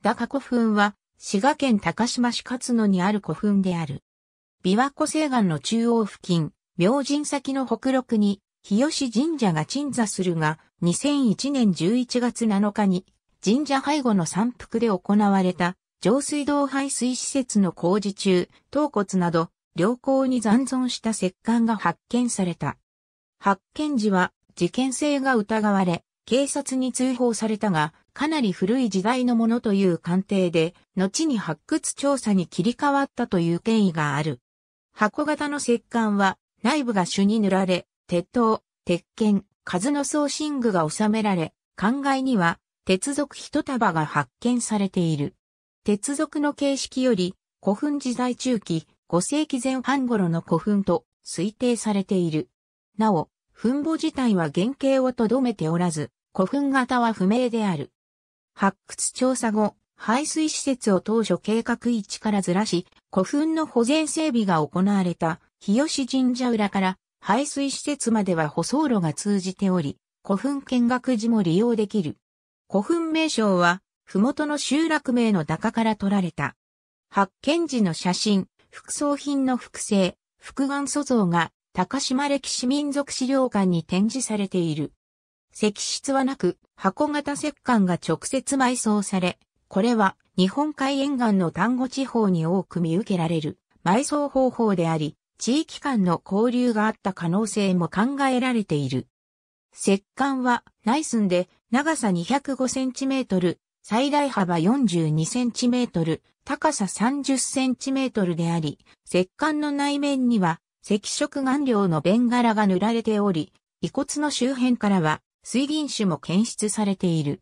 高古墳は、滋賀県高島市勝野にある古墳である。琵琶湖西岸の中央付近、明神先の北麓に、日吉神社が鎮座するが、2001年11月7日に、神社背後の山腹で行われた、上水道排水施設の工事中、頭骨など、良好に残存した石棺が発見された。発見時は、事件性が疑われ、警察に通報されたが、かなり古い時代のものという鑑定で、後に発掘調査に切り替わったという経緯がある。箱型の石棺は、内部が朱に塗られ、鉄塔、鉄剣、数の送信具が収められ、灌漑には、鉄属一束が発見されている。鉄属の形式より、古墳時代中期、5世紀前半頃の古墳と推定されている。なお、墳墓自体は原型をとどめておらず、古墳型は不明である。発掘調査後、排水施設を当初計画位置からずらし、古墳の保全整備が行われた日吉神社裏から排水施設までは舗装路が通じており、古墳見学時も利用できる。古墳名称は、麓の集落名の高から取られた。発見時の写真、副葬品の複製、複眼素像が高島歴史民族資料館に展示されている。石室はなく、箱型石棺が直接埋葬され、これは日本海沿岸の丹後地方に多く見受けられる埋葬方法であり、地域間の交流があった可能性も考えられている。石棺は内寸で長さ205センチメートル、最大幅42センチメートル、高さ30センチメートルであり、石棺の内面には赤色顔料の弁柄が塗られており、遺骨の周辺からは水銀種も検出されている。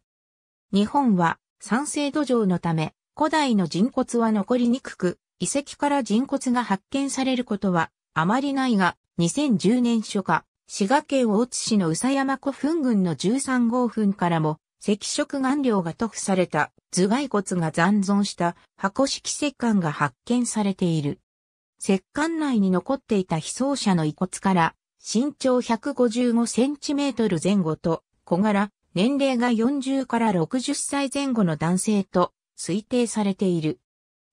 日本は酸性土壌のため、古代の人骨は残りにくく、遺跡から人骨が発見されることはあまりないが、2010年初夏、滋賀県大津市の宇佐山古墳群の13号墳からも、赤色顔料が塗布された頭蓋骨が残存した箱式石棺が発見されている。石棺内に残っていた被葬者の遺骨から身長155センチメートル前後と小柄、年齢が40から60歳前後の男性と推定されている。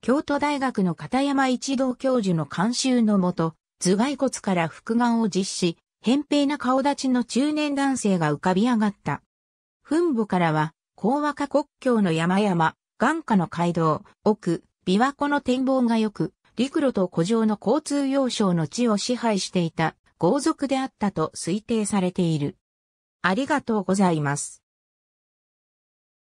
京都大学の片山一同教授の監修のもと、頭蓋骨から複眼を実施、扁平な顔立ちの中年男性が浮かび上がった。墳墓からは、高和歌国境の山々、眼下の街道、奥、琵琶湖の展望が良く、陸路と古城の交通要衝の地を支配していた豪族であったと推定されている。ありがとうございます。